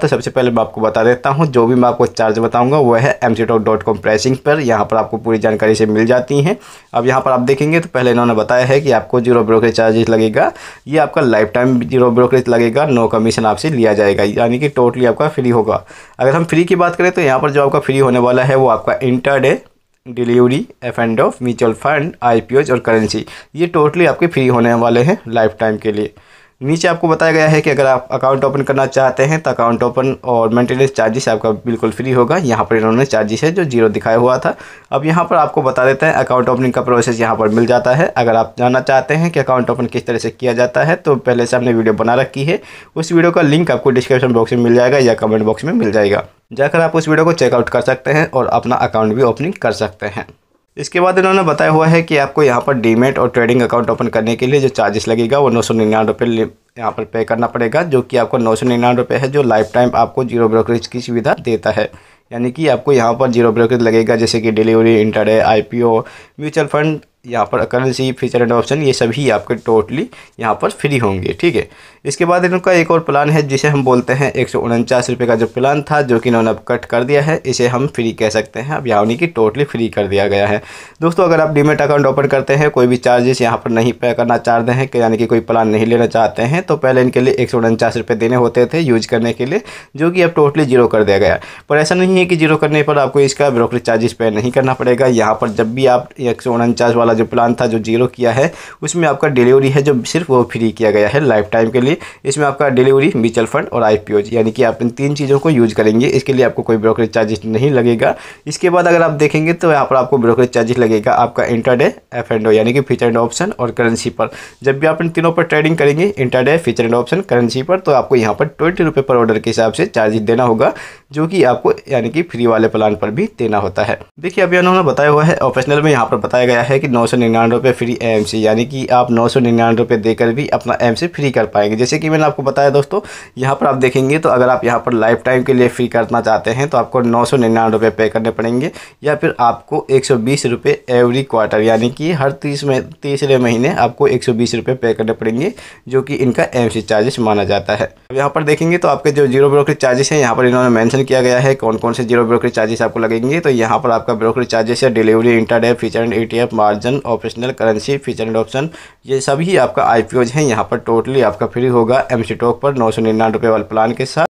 तो सबसे पहले मैं आपको बता देता हूँ जो भी मैं आपको चार्ज बताऊँगा वह है M C dot com pricing पर यहाँ पर आपको पूरी जानकारी से मिल जाती है अब यहाँ पर आप देखेंगे तो पहले इन्होंने बताया है कि आपको जीरो ब्रोकरेज चार्जेस लगेगा ये आपका लाइफ टाइम जीरो ब्रोकरेज लगेगा नो कमीशन आपसे लिया जाएगा यानी कि टोटली आपका फ्री होगा अगर हम फ्री की बात करें तो यहाँ पर जो आपका फ्री होने वाला है वो आपका day delivery F and O mutual fund I और करेंसी ये टोटली आपके फ्री होने वाले हैं लाइफ टाइम के लिए नीचे आपको बताया गया है कि अगर आप अकाउंट ओपन करना चाहते हैं तो अकाउंट ओपन और मेंटेनेंस चार्जेस आपका बिल्कुल फ्री होगा यहाँ पर इन्होंने चार्जेस है जो जीरो दिखाया हुआ था अब यहाँ पर आपको बता देते हैं अकाउंट ओपनिंग का प्रोसेस यहाँ पर मिल जाता है अगर आप जानना चाहते हैं कि अकाउंट ओपन किस तरह से किया जाता है तो पहले से हमने वीडियो बना रखी है उस वीडियो का लिंक आपको डिस्क्रिप्शन बॉक्स में मिल जाएगा या कमेंट बॉक्स में मिल जाएगा जाकर आप उस वीडियो को चेकआउट कर सकते हैं और अपना अकाउंट भी ओपनिंग कर सकते हैं इसके बाद इन्होंने बताया हुआ है कि आपको यहाँ पर डीमेट और ट्रेडिंग अकाउंट ओपन करने के लिए जो चार्जेस लगेगा वो नौ सौ निन्यानवे रुपये यहाँ पर पे करना पड़ेगा जो कि आपको नौ सौ निन्यानवे रुपये है जो लाइफ टाइम आपको जीरो ब्रोकरेज की सुविधा देता है यानी कि आपको यहाँ पर जीरो ब्रोकरेज लगेगा जैसे कि delivery intraday O mutual fund यहाँ पर करेंसी फीचर एंड ऑप्शन ये सभी आपके टोटली यहाँ पर फ्री होंगे ठीक है इसके बाद इनका एक और प्लान है जिसे हम बोलते हैं एक सौ रुपये का जो प्लान था जो कि इन्होंने अब कट कर दिया है इसे हम फ्री कह सकते हैं अब यानी कि टोटली फ्री कर दिया गया है दोस्तों अगर आप डीमेट अकाउंट ओपन करते हैं कोई भी चार्जेस यहाँ पर नहीं पे करना चाहते हैं यानी कि कोई प्लान नहीं लेना चाहते हैं तो पहले इनके लिए एक सौ देने होते थे यूज करने के लिए जो कि अब टोटली जीरो कर दिया गया पर ऐसा नहीं है कि जीरो करने पर आपको इसका ब्रोकरेज चार्जेस पे नहीं करना पड़ेगा यहाँ पर जब भी आप एक वाला वाला जो प्लान था जो जीरो किया है उसमें आपका डिलीवरी है जो सिर्फ वो फ्री किया गया है लाइफ टाइम के लिए इसमें आपका डिलीवरी म्यूचुअल फंड और आई यानी कि आप इन तीन चीज़ों को यूज़ करेंगे इसके लिए आपको कोई ब्रोकरेज चार्जेस नहीं लगेगा इसके बाद अगर आप देखेंगे तो यहाँ पर आपको ब्रोकरेज चार्जेस लगेगा आपका इंटरडे एफ एंड ओ यानी कि फीचर एंड ऑप्शन और करेंसी पर जब भी आप इन तीनों पर ट्रेडिंग करेंगे intraday feature and option currency पर तो आपको यहाँ पर ट्वेंटी रुपये पर ऑर्डर के हिसाब से चार्जेस देना होगा जो कि आपको यानी कि फ्री वाले प्लान पर भी देना होता है देखिए अभी उन्होंने बताया हुआ है ऑफिसनल में यहाँ पर बताया गया है कि नौ सौ निन्यानवे रुपये फ्री एम यानी कि आप नौ सौ निन्यानवे रुपये देकर भी अपना एम फ्री कर पाएंगे जैसे कि मैंने आपको बताया दोस्तों यहाँ पर आप देखेंगे तो अगर आप यहाँ पर लाइफ टाइम के लिए फ्री करना चाहते हैं तो आपको नौ सौ निन्यानवे रुपये पे करने पड़ेंगे या फिर आपको एक सौ बीस रुपये एवरी क्वार्टर यानी कि हर तीस में तीसरे महीने आपको एक सौ बीस रुपये पे करने पड़ेंगे जो कि इनका एम चार्जेस माना जाता है अब यहाँ पर देखेंगे तो आपके जो जीरो ब्रोकरेज चार्जेस हैं यहाँ पर इन्होंने मैंशन किया गया है कौन कौन से जीरो ब्रोकरेज चार्जेस आपको लगेंगे तो यहाँ पर आपका ब्रोकरेज चार्जेस है delivery intraday feature and E margin option operational currency feature and option ये सभी आपका आई हैं यहाँ पर टोटली आपका फ्री होगा एम स्टॉक पर नौ सौ निन्यानवे वाले प्लान के साथ